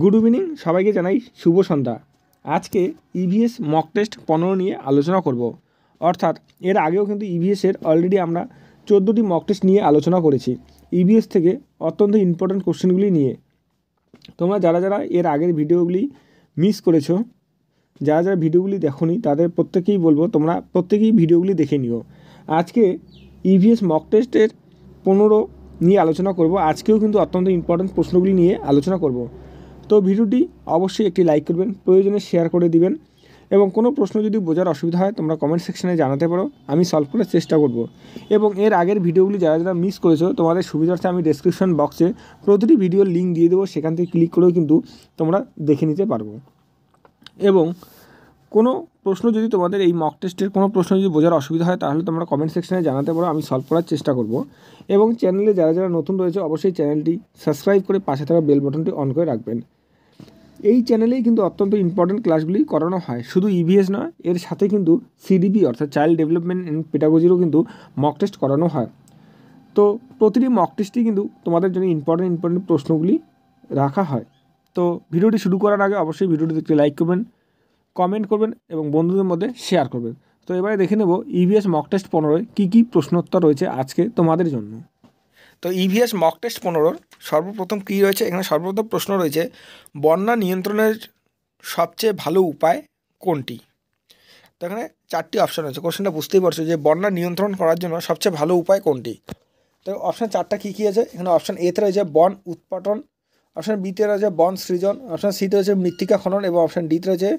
good evening সবাইকে জানাই শুভ সন্ধ্যা আজকে ইভিএস মক টেস্ট পনেরো নিয়ে আলোচনা করব অর্থাৎ এর আগেও কিন্তু ইভিএসের e অলরেডি আমরা চোদ্দোটি মক টেস্ট নিয়ে আলোচনা করেছি ইভিএস e থেকে অত্যন্ত ইম্পর্ট্যান্ট কোশ্চেনগুলি নিয়ে তোমরা যারা যারা এর আগের ভিডিওগুলি মিস করেছো যারা যারা ভিডিওগুলি দেখোনি তাদের প্রত্যেকেই বলবো তোমরা প্রত্যেকেই ভিডিওগুলি দেখে নিও আজকে ইভিএস মক টেস্টের পনেরো নিয়ে আলোচনা করব আজকেও কিন্তু অত্যন্ত ইম্পর্ট্যান্ট প্রশ্নগুলি নিয়ে আলোচনা করব তো ভিডিওটি অবশ্যই একটি লাইক করবেন প্রয়োজনে শেয়ার করে দিবেন এবং কোনো প্রশ্ন যদি বোঝার অসুবিধা হয় তোমরা কমেন্ট সেকশনে জানাতে পারো আমি সলভ করার চেষ্টা করব এবং এর আগের ভিডিওগুলি যারা যারা মিস করেছো তোমাদের সুবিধার্থে আমি ডিসক্রিপশন বক্সে প্রতিটি ভিডিওর লিঙ্ক দিয়ে দেবো সেখান থেকে ক্লিক করেও কিন্তু তোমরা দেখে নিতে পারবো এবং কোনো প্রশ্ন যদি তোমাদের এই মক টেস্টের কোনো প্রশ্ন যদি বোঝার অসুবিধা হয় তাহলে তোমরা কমেন্ট সেকশনে জানাতে পারো আমি সলভ করার চেষ্টা করব এবং চ্যানেলে যারা যারা নতুন রয়েছে অবশ্যই চ্যানেলটি সাবস্ক্রাইব করে পাশে থাকা বেল বটনটি অন করে রাখবেন এই চ্যানেলেই কিন্তু অত্যন্ত ইম্পর্টেন্ট ক্লাসগুলি করানো হয় শুধু ইভিএস e নয় এর সাথে কিন্তু সিডিবি অর্থাৎ চাইল্ড ডেভেলপমেন্ট অ্যান্ড পেটাগোজিরও কিন্তু মক টেস্ট করানো হয় তো প্রতিটি মক টেস্টই কিন্তু তোমাদের জন্য ইম্পর্টেন্ট ইম্পর্টেন্ট প্রশ্নগুলি রাখা হয় তো ভিডিওটি শুরু করার আগে অবশ্যই ভিডিওটি দেখতে লাইক করবেন কমেন্ট করবেন এবং বন্ধুদের মধ্যে শেয়ার করবেন তো এবারে দেখে নেব ইভিএস মক টেস্ট পনেরোয় কী কী প্রশ্নোত্তর রয়েছে আজকে তোমাদের জন্য তো ইভিএস মক টেস্ট পনেরোর সর্বপ্রথম কী রয়েছে এখানে সর্বপ্রথম প্রশ্ন রয়েছে বন্যা নিয়ন্ত্রণের সবচেয়ে ভালো উপায় কোনটি তো এখানে চারটি অপশান রয়েছে কোশ্চেনটা বুঝতেই পারছো যে বন্যা নিয়ন্ত্রণ করার জন্য সবচেয়ে ভালো উপায় কোনটি তো অপশান চারটা কী কী আছে এখানে অপশান এতে রয়েছে বন উৎপাটন অপশান বিতে রয়েছে বন সৃজন অপশান সিতে রয়েছে মৃত্তিকা খনন এবং অপশান ডিতে রয়েছে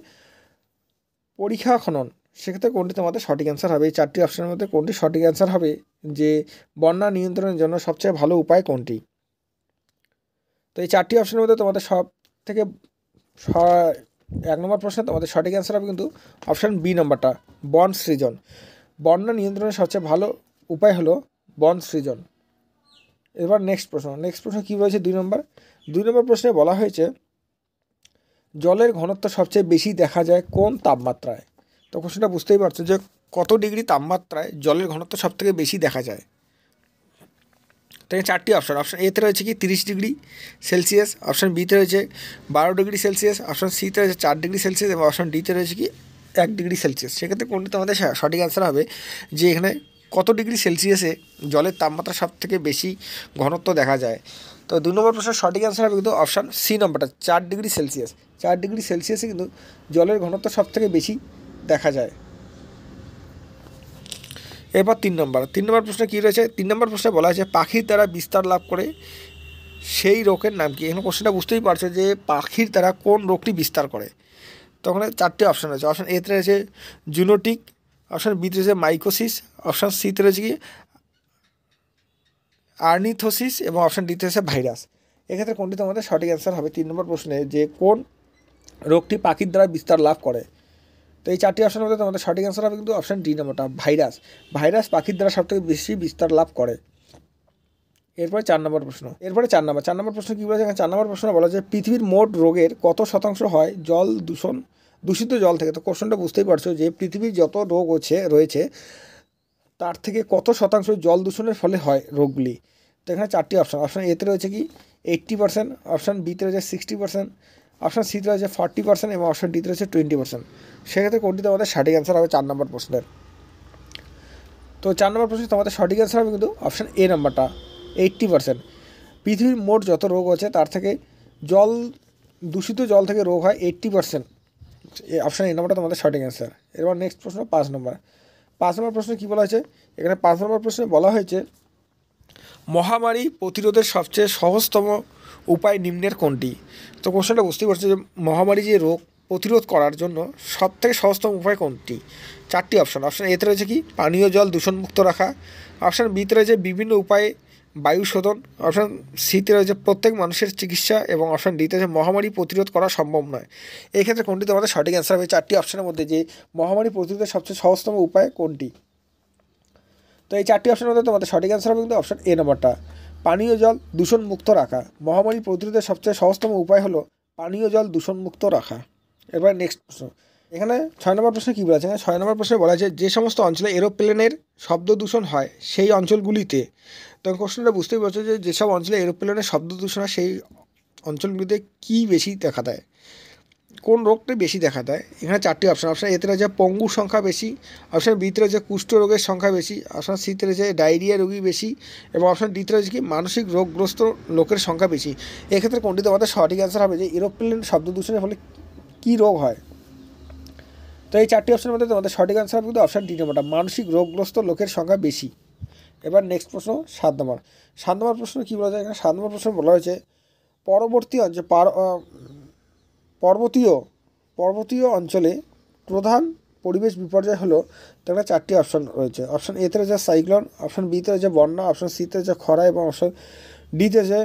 পরীক্ষা খনন সেক্ষেত্রে কোনটি তোমাদের সঠিক অ্যান্সার হবে এই চারটি অপশনের মধ্যে কোনটি সঠিক অ্যান্সার হবে যে বন্যা নিয়ন্ত্রণের জন্য সবচেয়ে ভালো উপায় কোনটি তো এই চারটি অপশনের মধ্যে তোমাদের সব থেকে এক নম্বর প্রশ্ন তোমাদের সঠিক অ্যান্সার হবে কিন্তু অপশান বি নম্বরটা বন সৃজন বন্যা নিয়ন্ত্রণের সবচেয়ে ভালো উপায় হলো বন সৃজন এবার নেক্সট প্রশ্ন নেক্সট প্রশ্ন কী রয়েছে দুই নম্বর দুই নম্বর প্রশ্নে বলা হয়েছে জলের ঘনত্ব সবচেয়ে বেশি দেখা যায় কোন তাপমাত্রায় তো কোশ্চেনটা বুঝতেই পারছো যে কত ডিগ্রি তাপমাত্রায় জলের ঘনত্ব সবথেকে বেশি দেখা যায় তাহলে চারটি অপশান অপশান এতে রয়েছে কি তিরিশ ডিগ্রি সেলসিয়াস অপশান বিতে রয়েছে বারো ডিগ্রি সেলসিয়াস অপশন সিতে রয়েছে চার ডিগ্রি সেলসিয়াস এবং অপশন ডিতে রয়েছে কি এক ডিগ্রি সেলসিয়াস সেক্ষেত্রে কোনটি তোমাদের সঠিক অ্যান্সার হবে যে এখানে কত ডিগ্রি সেলসিয়াসে জলের তাপমাত্রা সব থেকে বেশি ঘনত্ব দেখা যায় তো দুই নম্বর প্রশ্নের সঠিক অ্যান্সার হবে কিন্তু অপশান সি নম্বরটা চার ডিগ্রি সেলসিয়াস চার ডিগ্রি সেলসিয়াসে কিন্তু জলের ঘনত্ব সব থেকে বেশি দেখা যায় এরপর তিন নম্বর তিন নম্বর প্রশ্নে কী রয়েছে তিন নম্বর প্রশ্নে বলা হয়েছে পাখির দ্বারা বিস্তার লাভ করে সেই রোগের নাম কি এখন কোশ্চেনটা বুঝতেই পারছে যে পাখির দ্বারা কোন রোগটি বিস্তার করে তখন চারটি অপশান রয়েছে অপশান এতে রয়েছে জুনোটিক অপশান বিতে রয়েছে মাইকোসিস অপশান সিতে রয়েছে কি আর্নিথোসিস এবং অপশান ডিতে রয়েছে ভাইরাস এক্ষেত্রে কোনটি তোমাদের সঠিক অ্যান্সার হবে তিন নম্বর প্রশ্নে যে কোন রোগটি পাখির দ্বারা বিস্তার লাভ করে তো এই চারটি অপশানের মধ্যে তোমাদের সঠিক অ্যান্সার হবে কিন্তু অপশান ডি নম্বরটা ভাইরাস ভাইরাস পাখির দ্বারা সবথেকে বেশি বিস্তার লাভ করে এরপরে চার নম্বর প্রশ্ন এরপরে চার নম্বর চার নম্বর প্রশ্ন কী বলেছে চার নম্বর প্রশ্ন বলা যে পৃথিবীর মোট রোগের কত শতাংশ হয় জল দূষণ দূষিত জল থেকে তো কোশ্চনটা বুঝতেই পারছো যে পৃথিবীর যত রোগ হচ্ছে রয়েছে তার থেকে কত শতাংশ জল দূষণের ফলে হয় রোগগুলি তো এখানে চারটি অপশান অপশান এতে রয়েছে কি এইট্টি পার্সেন্ট অপশান বিতে রয়েছে সিক্সটি পার্সেন্ট অপশান সিতে রয়েছে ফর্টি পার্সেন্ট এবং অপশান ডিতে রয়েছে টোয়েন্টি পার্সেন্ট সেক্ষেত্রে কোনটিতে আমাদের সঠিক অ্যান্সার হবে চার নম্বর প্রশ্নের তো চার নম্বর প্রশ্ন তোমাদের সঠিক অ্যান্সার হবে কিন্তু অপশান এ নাম্বারটা এইট্টি পার্সেন্ট পৃথিবীর মোট যত রোগ আছে তার থেকে জল দূষিত জল থেকে রোগ হয় এইট্টি পার্সেন্ট অপশান এ নাম্বারটা তোমাদের সঠিক অ্যান্সার এবার নেক্সট প্রশ্ন পাঁচ নম্বর পাঁচ নম্বর প্রশ্ন কী বলা হয়েছে এখানে পাঁচ নম্বর প্রশ্নে বলা হয়েছে মহামারী প্রতিরোধের সবচেয়ে সহজতম উপায় নিম্নের কোনটি তো কোশ্চেনটা বুঝতেই পারছো যে মহামারী যে রোগ প্রতিরোধ করার জন্য সবথেকে সহজতম উপায় কোনটি চারটি অপশন অপশন এতে রয়েছে কি পানীয় জল দূষণমুক্ত রাখা অপশান বিতে রয়েছে বিভিন্ন উপায়ে বায়ু শোধন অপশান সিতে রয়েছে প্রত্যেক মানুষের চিকিৎসা এবং অপশান ডিতে রয়েছে মহামারী প্রতিরোধ করা সম্ভব নয় এক্ষেত্রে কোনটি তোমাদের সঠিক অ্যান্সার হবে চারটি অপশানের মধ্যে যে মহামারী প্রতিরোধের সবচেয়ে সহজতম উপায় কোনটি তো এই চারটি অপশানের মধ্যে তোমাদের সঠিক অ্যান্সার হবে কিন্তু অপশান এ নম্বরটা পানীয় জল দূষণমুক্ত রাখা মহামারী প্রতিরোধের সবচেয়ে সহজতম উপায় হলো পানীয় জল দূষণমুক্ত রাখা এবার নেক্সট প্রশ্ন এখানে ছয় নম্বর প্রশ্নে কী বলা আছে ছয় নম্বর প্রশ্নে বলা আছে যে সমস্ত অঞ্চলে এরোপ্লেনের শব্দ দূষণ হয় সেই অঞ্চলগুলিতে তো কোশ্চেনটা বুঝতেই পারছো যে যেসব অঞ্চলে এরোপ্লেনের শব্দ দূষণ হয় সেই অঞ্চলগুলিতে কী বেশি দেখা দেয় কোন রোগটাই বেশি দেখা দেয় এখানে চারটি অপশান অপশান এতে রয়েছে পঙ্গুর সংখ্যা বেশি অপশান বিতে রয়েছে কুষ্ঠ রোগের সংখ্যা বেশি অপশান সিতে রয়েছে ডায়রিয়া রোগী বেশি এবং অপশান ডিতে রয়েছে কি মানসিক রোগগ্রস্ত লোকের সংখ্যা বেশি এক্ষেত্রে কোনটিতে আমাদের সঠিক অ্যান্সার হবে যে এরোপ্লেন শব্দ দূষণের ফলে কী রোগ হয় তো এই চারটি অপশনের মধ্যে তোমাদের সঠিক অ্যান্সার হবে কিন্তু অপশান ডি নম্বরটা মানসিক রোগগ্রস্ত লোকের সংখ্যা বেশি এবার নেক্সট প্রশ্ন সাত নম্বর সাত নম্বর প্রশ্ন কী বলা যায় এখানে সাত নম্বর প্রশ্ন বলা হয়েছে পরবর্তী অঞ্চল পর্বতীয় পর্বতীয় অঞ্চলে প্রধান পরিবেশ বিপর্যয় হলো তারা মানে চারটি অপশন রয়েছে অপশন এতে রয়েছে সাইক্লন অপশন বিতে রয়েছে বন্যা অপশন সিতে রয়েছে খরা এবং অপশন ডিতে রয়েছে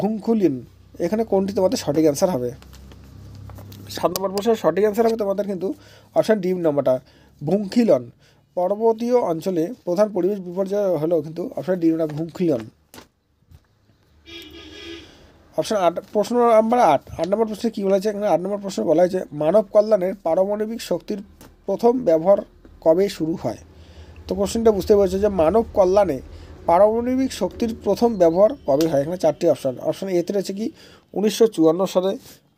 ভুংকুলিন এখানে কোনটি তোমাদের সঠিক অ্যান্সার হবে সাত নম্বর প্রশ্নের সঠিক অ্যান্সার হবে তোমাদের কিন্তু অপশান ডিম নম্বরটা ভুঙ্খিলন পর্বতীয় অঞ্চলে প্রধান পরিবেশ বিপর্যয় হলো কিন্তু অপশান ডি নম্বর ভুঙ্খিলন অপশান আট প্রশ্ন নম্বর আট আট নম্বর প্রশ্নে কী বলা হয়েছে এখানে আট নম্বর প্রশ্নে বলা হয়েছে মানব কল্যাণের পারমাণবিক শক্তির প্রথম ব্যবহার কবে শুরু হয় তো কোশ্চেনটা বুঝতে পেরেছো যে মানব কল্যাণে পারমাণবিক শক্তির প্রথম ব্যবহার কবে হয় এখানে চারটি অপশান অপশান এতে রয়েছে কি উনিশশো সালে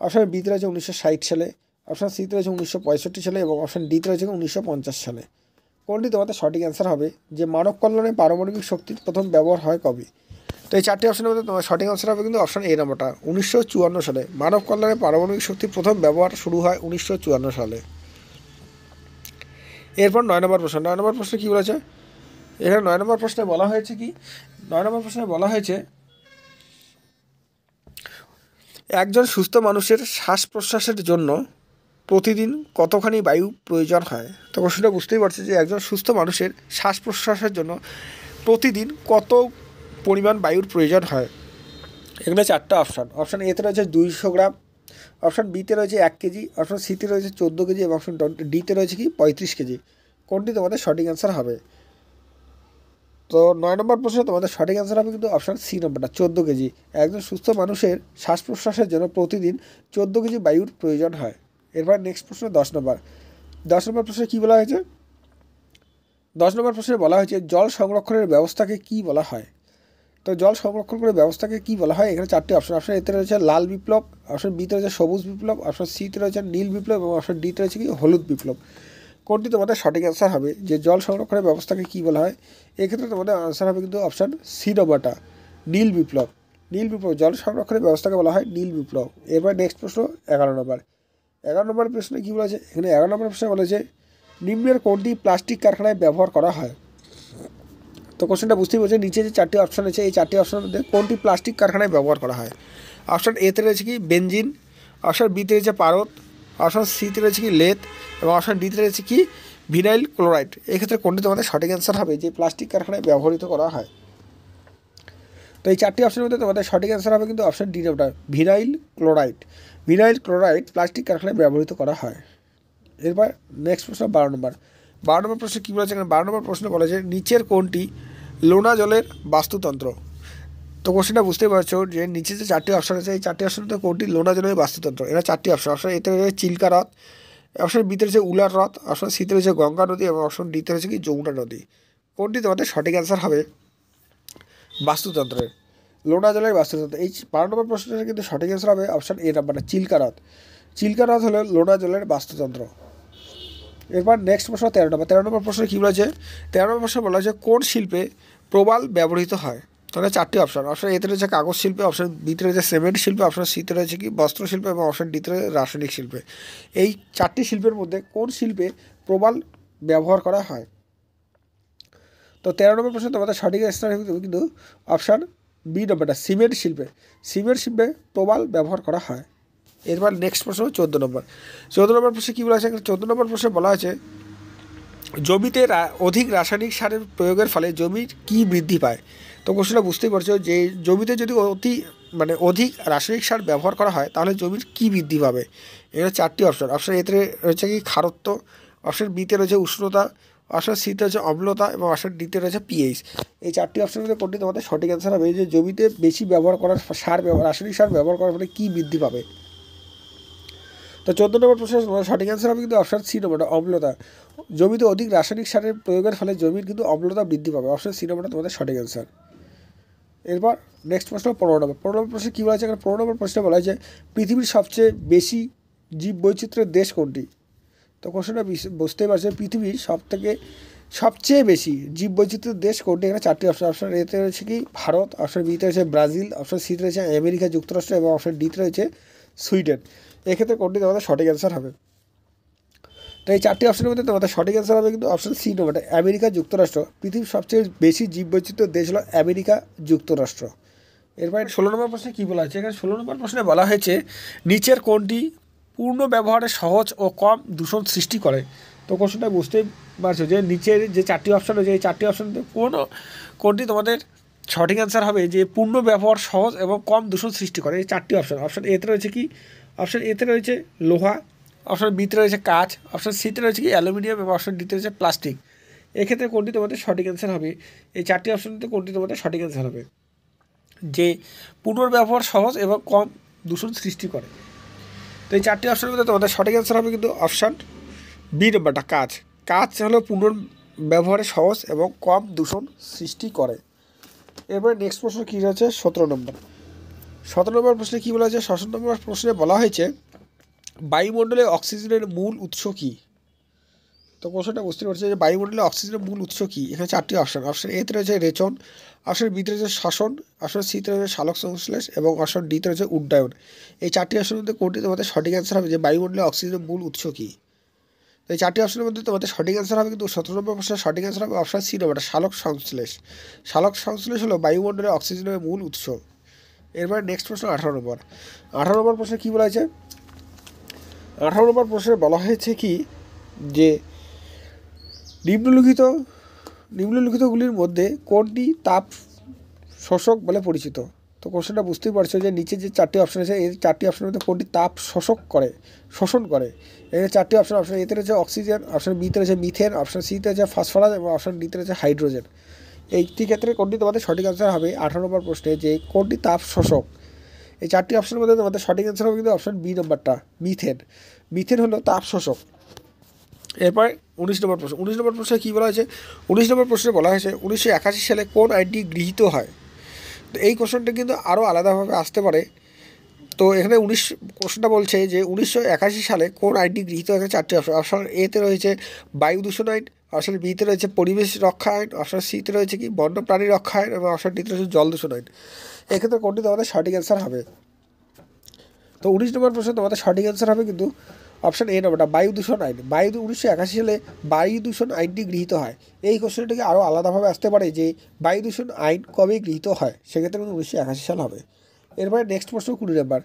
অপশান বিতে রয়েছে উনিশশো সালে অপশান সিতে রয়েছে উনিশশো সালে এবং অপশান ডিতে রয়েছে উনিশশো সালে কোনটি তোমাদের সঠিক অ্যান্সার হবে যে মানব কল্যাণে পারমাণবিক শক্তির প্রথম ব্যবহার হয় কবে তো এই চারটি অপশানের মধ্যে তোমার সঠিক অ্যান্সার হবে কিন্তু অপশান এ নাম্বারটা উনিশশো সালে মানব কল্যাণে পারমাণবিক শক্তির প্রথম ব্যবহার শুরু হয় উনিশশো সালে এরপর নয় নম্বর প্রশ্ন নয় নম্বর প্রশ্নে কী বলেছে এখানে নয় নম্বর প্রশ্নে বলা হয়েছে কি নয় নম্বর প্রশ্নে বলা হয়েছে একজন সুস্থ মানুষের শ্বাস প্রশ্বাসের জন্য প্রতিদিন কতখানি বায়ু প্রয়োজন হয় তো প্রশ্নটা বুঝতেই পারছে যে একজন সুস্থ মানুষের শ্বাস প্রশ্বাসের জন্য প্রতিদিন কত পরিমাণ বায়ুর প্রয়োজন হয় এখানে চারটা অপশান অপশান এতে রয়েছে দুইশো গ্রাম অপশান বিতে রয়েছে এক কেজি অপশান সিতে রয়েছে চোদ্দো কেজি এবং অপশান ডিতে রয়েছে কি পঁয়ত্রিশ কেজি কোনটি তোমাদের সঠিক অ্যান্সার হবে তো নয় নম্বর প্রশ্ন তোমাদের সঠিক অ্যান্সার হবে কিন্তু অপশান সি নম্বরটা চোদ্দো কেজি একজন সুস্থ মানুষের শ্বাস প্রশ্বাসের জন্য প্রতিদিন চোদ্দো কেজি বায়ুর প্রয়োজন হয় এরপর নেক্সট প্রশ্ন দশ নম্বর দশ নম্বর প্রশ্নে কী বলা হয়েছে দশ নম্বর প্রশ্নে বলা হয়েছে জল সংরক্ষণের ব্যবস্থাকে কি বলা হয় তো জল সংরক্ষণ করে ব্যবস্থাকে কি বলা হয় এখানে চারটি অপশন অপশন এতে রয়েছে লাল বিপ্লব অপশন বিতে রয়েছে সবুজ বিপ্লব অপশন সিতে রয়েছে নীল বিপ্লব এবং অপশন ডিতে রয়েছে কি হলুদ বিপ্লব কোনটি তোমাদের সঠিক অ্যান্সার হবে যে জল সংরক্ষণের ব্যবস্থাকে কী বলা হয় এক্ষেত্রে তোমাদের অ্যান্সার হবে কিন্তু অপশান সি নম্বরটা নীল বিপ্লব নীল বিপ্লব জল সংরক্ষণের ব্যবস্থাকে বলা হয় নীল বিপ্লব এরপর নেক্সট প্রশ্ন এগারো নম্বর এগারো নম্বর প্রশ্নে কী বলেছে এখানে এগারো নম্বর প্রশ্নে বলেছে নিম্নের কোনটি প্লাস্টিক কারখানায় ব্যবহার করা হয় তো কোশ্চেনটা বুঝতেই পারছে নিচে যে চারটি অপশান আছে এই চারটি অপশানের মধ্যে কোনটি প্লাস্টিক কারখানায় ব্যবহার করা হয় অপশান এতে রয়েছে কি বেঞ্জিন অপশান বিতে রয়েছে পারত অপশান সিতে রয়েছে কি লেথ এবং অপশান ডিতে রয়েছে কি ভিনাইল ক্লোরাইড এক্ষেত্রে কোনটি তোমাদের সঠিক অ্যান্সার হবে যে প্লাস্টিক কারখানায় ব্যবহৃত করা হয় তো এই চারটি অপশানের মধ্যে তোমাদের সঠিক অ্যান্সার হবে কিন্তু অপশান ডি ওটা vinyl chloride vinyl chloride plastic কারখানায় ব্যবহৃত করা হয় এরপর নেক্সট প্রশ্ন বারো নম্বর বারো নম্বর প্রশ্ন কী বলেছে এখানে বারো নম্বর প্রশ্ন বলেছে নিচের কোনটি লোনা জলের বাস্তুতন্ত্র তো কোশ্চেনটা বুঝতে পারছো যে নিচে যে চারটি অপশন আছে এই চারটি অপশন মধ্যে কোনটি লোনা জনের বাস্তুতন্ত্র এরা চারটি অপশন অপশন এতে রয়েছে চিল্কা হ্রদ অপশন বিতে রয়েছে উলার হ্রদ অপশন সিতে রয়েছে গঙ্গা নদী এবং অপশন ডিতে রয়েছে কি যমুনা নদী কোনটি তোমাদের সঠিক অ্যান্সার হবে বাস্তুতন্ত্রের লোনা জলের বাস্তুতন্ত্র এই বারো নম্বর প্রশ্নটা কিন্তু সঠিক অ্যান্সার হবে অপশন এ নাম্বারটা চিল্কা হ্রদ চিল্কা হ্রদ হলো লোনা জলের বাস্তুতন্ত্র এরপর নেক্সট প্রশ্ন তেরো নম্বর তেরো নম্বর প্রশ্ন কী বলেছে তেরো নম্বর প্রশ্ন বলা হয়েছে কোন শিল্পে প্রবাল ব্যবহৃত হয় তাহলে চারটি অপশন অপশন এতে রয়েছে কাগজ শিল্পে অপশন বিতে রয়েছে সিমেন্ট শিল্পে অপশন সিতে রয়েছে কি বস্ত্র শিল্পে এবং অপশন ডিতে রয়েছে রাসায়নিক শিল্পে এই চারটি শিল্পের মধ্যে কোন শিল্পে প্রবাল ব্যবহার করা হয় তো তেরো নম্বর প্রশ্ন তোমাদের সঠিক স্থানে কিন্তু অপশান বি নম্বরটা সিমেন্ট শিল্পে সিমেন্ট শিল্পে প্রবাল ব্যবহার করা হয় এরপর নেক্সট প্রশ্ন চোদ্দ নম্বর চোদ্দ নম্বর প্রশ্নে কী বলা আছে চোদ্দ নম্বর প্রশ্নে বলা আছে জমিতে অধিক রাসায়নিক সারের প্রয়োগের ফলে জমির কী বৃদ্ধি পায় তো কোশ্চেনটা বুঝতেই পারছো যে জমিতে যদি অতি মানে অধিক রাসায়নিক সার ব্যবহার করা হয় তাহলে জমির কি বৃদ্ধি পাবে এটা চারটি অপশন অপশন এতে রয়েছে কি খারত্ব অপশন বিতে রয়েছে উষ্ণতা অপশন সিতে রয়েছে অম্লতা এবং অপশন ডিতে রয়েছে পিএইচ এই চারটি অপশনের মধ্যে কোনটি তোমাদের সঠিক অ্যান্সার হবে যে জমিতে বেশি ব্যবহার করার সার ব্যবহার রাসায়নিক সার ব্যবহার করার ফলে কী বৃদ্ধি পাবে তো চোদ্দ নম্বর প্রশ্ন সঠিক অ্যান্সার হবে কিন্তু অপশান সি নম্বরটা অম্লতা জমিতে অধিক রাসায়নিক সারের প্রয়োগের ফলে জমির কিন্তু অম্লতা বৃদ্ধি পাবে অপশান সি নম্বরটা তোমাদের সঠিক অ্যান্সার এরপর নেক্সট প্রশ্ন পনেরো নম্বর পনেরো নম্বর প্রশ্ন কী বলা হয়েছে এখানে পনেরো নম্বর প্রশ্নে বলা হয়েছে পৃথিবীর সবচেয়ে বেশি জীব বৈচিত্র্যের দেশ কোনটি তো কোশ্চনটা বুঝতে পারছে পৃথিবীর সব থেকে সবচেয়ে বেশি জীব বৈচিত্র্যের দেশ কোনটি এখানে চারটি অপশন অপশন এতে রয়েছে কি ভারত অপশন বিতে রয়েছে ব্রাজিল অপশন সিতে রয়েছে আমেরিকা যুক্তরাষ্ট্র এবং অপশন ডিতে রয়েছে সুইডেন এক্ষেত্রে কোনটি তোমাদের সঠিক অ্যান্সার হবে তো এই চারটি অপশনের মধ্যে তোমাদের সঠিক অ্যান্সার হবে কিন্তু অপশন সি নম্বরটা আমেরিকা যুক্তরাষ্ট্র পৃথিবীর সবচেয়ে বেশি জীববৈচিত্র দেশ হলো আমেরিকা যুক্তরাষ্ট্র এরপরে ষোলো নম্বর প্রশ্নে কী বলা হয়েছে এখানে ষোলো নম্বর প্রশ্নে বলা হয়েছে নিচের কোনটি পূর্ণ ব্যবহারে সহজ ও কম দূষণ সৃষ্টি করে তো কোশ্চেনটা বুঝতেই পারছো যে নিচের যে চারটি অপশন রয়েছে এই চারটি অপশন কোন কোনটি তোমাদের সঠিক অ্যান্সার হবে যে পূর্ণ ব্যবহার সহজ এবং কম দূষণ সৃষ্টি করে এই চারটি অপশন অপশন এতে রয়েছে কি অপশন এতে রয়েছে লোহা অপশন বিতে রয়েছে কাঁচ অপশন সিতে রয়েছে কি অ্যালুমিনিয়াম এবং অপশন ডিতে রয়েছে প্লাস্টিক এক্ষেত্রে কোনটি তোমাদের সঠিক অ্যান্সার হবে এই চারটি অপশনটিতে কোনটি তোমাদের সঠিক অ্যান্সার হবে যে পুনর্ব্যবহার সহজ এবং কম দূষণ সৃষ্টি করে তো এই চারটি অপশনের মধ্যে তোমাদের সঠিক অ্যান্সার হবে কিন্তু অপশান বি নম্বরটা কাজ কাজ হলো পুনর্ব্যবহারে সহজ এবং কম দূষণ সৃষ্টি করে এরপরে নেক্সট প্রশ্ন কী রয়েছে সতেরো নম্বর সতেরো নম্বর প্রশ্নে কী বলা হয়েছে ষষ্ঠ নম্বর প্রশ্নে বলা হয়েছে বায়ুমণ্ডলে অক্সিজেনের মূল উৎস কী তো প্রশ্নটা বুঝতে পারছি যে বায়ুমণ্ডলে অক্সিজেনের মূল উৎস কী এখানে চারটি অপশন অপশন এতে রয়েছে রেচন অপশন বিতে রয়েছে শাসন অপশন সিতে রয়েছে শালক সংশ্লেষ এবং অপশন ডিতে রয়েছে উড্ডয়ন এই চারটি অপশনের মধ্যে কোনটি তোমাদের সঠিক অ্যান্সার হবে যে বায়ুমণ্ডলে অক্সিজেনের মূল উৎস কী তো এই চারটি অপশনের মধ্যে তোমাদের সঠিক অ্যান্সার হবে কিন্তু সতেরো নম্বর প্রশ্নের সঠিক অ্যান্সার হবে অপশন সি নম্বর শালক সংশ্লেষ শালক সংশ্লেষ হলো বায়ুমণ্ডলে অক্সিজেনের মূল উৎস এরপরে নেক্সট প্রশ্ন আঠারো নম্বর আঠারো নম্বর প্রশ্নে কী বলা হয়েছে আঠারো নম্বর প্রশ্নে বলা হয়েছে কি যে নিম্নলিখিত নিম্নলিখিতগুলির মধ্যে কোনটি তাপ শোষক বলে পরিচিত তো কোশ্চেনটা বুঝতেই পারছো যে নিচে যে চারটি অপশন আছে এই চারটি অপশনের মধ্যে কোনটি তাপ শোষক করে শোষণ করে এই চারটি অপশন অপশন এতে রয়েছে অক্সিজেন অপশন বিতে রয়েছে মিথেন অপশন সিতে রয়েছে ফসফরাস এবং অপশন ডিতে রয়েছে হাইড্রোজেন এইটি ক্ষেত্রে কোনটি তোমাদের সঠিক আনসার হবে আঠারো নম্বর প্রশ্নে যে কোনটি তাপ শোষক এই চারটি অপশনের মধ্যে তোমাদের সঠিক অ্যান্সার হবে কিন্তু অপশন বি নম্বরটা মিথেন মিথেন হলো তাপ শোষক এরপর উনিশ নম্বর প্রশ্ন উনিশ নম্বর প্রশ্নে কী বলা হয়েছে উনিশ নম্বর প্রশ্নে বলা হয়েছে উনিশশো একাশি সালে কোন আইনটি গৃহীত হয় তো এই কোশ্চনটা কিন্তু আরও আলাদাভাবে আসতে পারে তো এখানে উনিশ কোশ্চনটা বলছে যে উনিশশো একাশি সালে কোন আইনটি গৃহীত হয়েছে চারটি অপশন অপশন এতে রয়েছে বায়ু দূষণ আইন অপশন বিতে রয়েছে পরিবেশ রক্ষা আইন অপশন সিতে রয়েছে কি বন্য প্রাণী রক্ষা আইন এবং অপশন ডিতে রয়েছে জল দূষণ আইন এক্ষেত্রে কোনটি তোমাদের সঠিক অ্যান্সার হবে তো উনিশ নম্বর প্রশ্ন তোমাদের সঠিক অ্যান্সার হবে কিন্তু অপশান এ নম্বরটা বায়ু দূষণ আইন বায়ু উনিশশো একাশি সালে বায়ু দূষণ আইনটি গৃহীত হয় এই কোশ্চেনটিকে আরও আলাদাভাবে আসতে পারে যে বায়ু দূষণ আইন কবে গৃহীত হয় সেক্ষেত্রে কিন্তু উনিশশো একাশি সাল হবে এরপরে নেক্সট প্রশ্ন কুড়ি নম্বর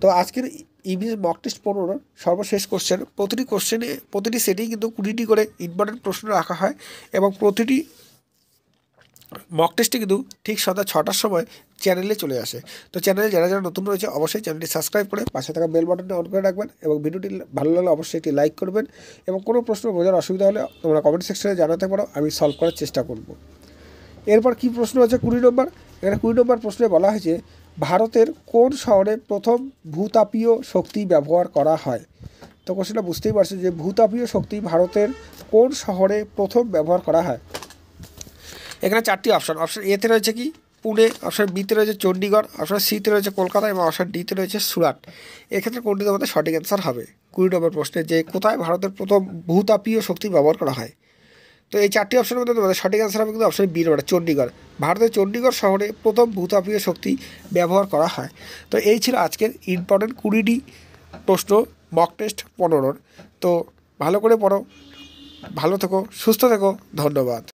তো আজকের ইভিএস মক টেস্ট পনেরোর সর্বশেষ কোশ্চেন প্রতিটি কোশ্চেনে প্রতিটি সেটেই কিন্তু কুড়িটি করে ইম্পর্টেন্ট প্রশ্ন রাখা হয় এবং প্রতিটি মক টেস্টটি কিন্তু ঠিক সন্ধ্যা ছটার সময় চ্যানেলে চলে আসে তো চ্যানেলে যারা যারা নতুন রয়েছে অবশ্যই চ্যানেলটি সাবস্ক্রাইব করে পাশে থাকা বেল বাটনটি অন করে রাখবেন এবং ভিডিওটি ভালো লাগলে অবশ্যই একটি লাইক করবেন এবং কোনো প্রশ্ন বোঝার অসুবিধা হলে তোমরা কমেন্ট সেকশনে জানাতে পারো আমি সলভ করার চেষ্টা করব এরপর কি প্রশ্ন আছে কুড়ি নম্বর এখানে কুড়ি নম্বর প্রশ্নে বলা হয়েছে ভারতের কোন শহরে প্রথম ভূতাপীয় শক্তি ব্যবহার করা হয় তো কোশ্চেনটা বুঝতেই পারছো যে ভূতাপীয় শক্তি ভারতের কোন শহরে প্রথম ব্যবহার করা হয় এখানে চারটি অপশান অপশান এতে রয়েছে কি পুনে অপশান বিতে রয়েছে চণ্ডীগড় অপশান সিতে রয়েছে কলকাতা এবং অপশান ডিতে রয়েছে সুরাট এক্ষেত্রে কোনটি তোমাদের সঠিক অ্যান্সার হবে কুড়ি নম্বর প্রশ্নে যে কোথায় ভারতের প্রথম ভূতাপীয় শক্তি ব্যবহার করা হয় তো এই চারটি অপশানের মধ্যে তোমাদের সঠিক অ্যান্সার হবে কিন্তু অপশান বি নম্বর মানে চণ্ডীগড় ভারতের চণ্ডীগড় শহরে প্রথম ভূতাপীয় শক্তি ব্যবহার করা হয় তো এই ছিল আজকের ইম্পর্টেন্ট কুড়িটি প্রশ্ন মক টেস্ট পনেরোর তো ভালো করে পড়ো ভালো থেকো সুস্থ থেকো ধন্যবাদ